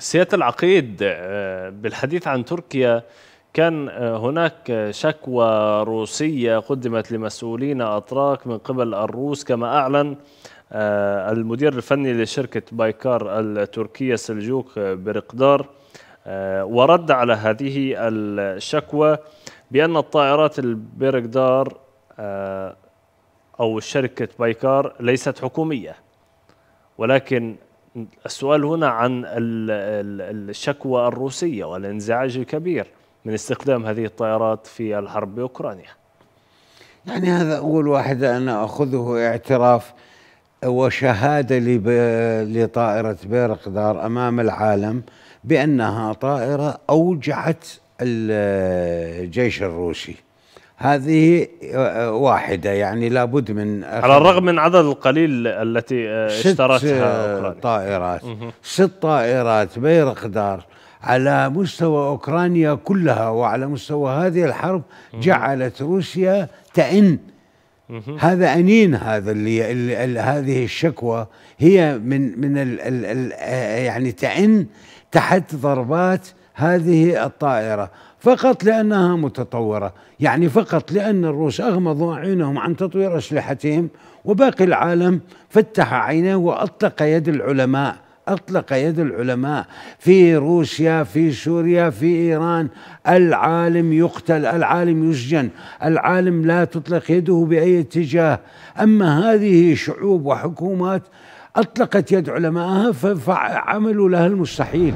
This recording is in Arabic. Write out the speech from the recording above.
سياده العقيد آه، بالحديث عن تركيا كان آه، هناك شكوى روسيه قدمت لمسؤولين اتراك من قبل الروس كما اعلن آه، المدير الفني لشركه بايكار التركيه سلجوك برقدار ورد على هذه الشكوى بأن الطائرات البيرقدار أو شركة بايكار ليست حكومية ولكن السؤال هنا عن الشكوى الروسية والانزعاج الكبير من استخدام هذه الطائرات في الحرب بأوكرانيا يعني هذا أول واحد أنا أخذه اعتراف وشهادة لطائرة بيرقدار أمام العالم بأنها طائرة أوجعت الجيش الروسي هذه آه، واحدة يعني لابد من على الرغم من عدد القليل التي آه، اشترتها آه، أوكرانيا. طائرات ست طائرات بيرقدار على مستوى أوكرانيا كلها وعلى مستوى هذه الحرب جعلت روسيا تئن هذا أنين هذا اللي, اللي هذه الشكوى هي من من ال ال ال يعني تئن تحت ضربات هذه الطائرة فقط لأنها متطورة يعني فقط لأن الروس أغمضوا عينهم عن تطوير أسلحتهم وباقي العالم فتح عينه وأطلق يد العلماء أطلق يد العلماء في روسيا في سوريا في إيران العالم يقتل العالم يسجن العالم لا تطلق يده بأي اتجاه أما هذه شعوب وحكومات أطلقت يد علمائها فعملوا لها المستحيل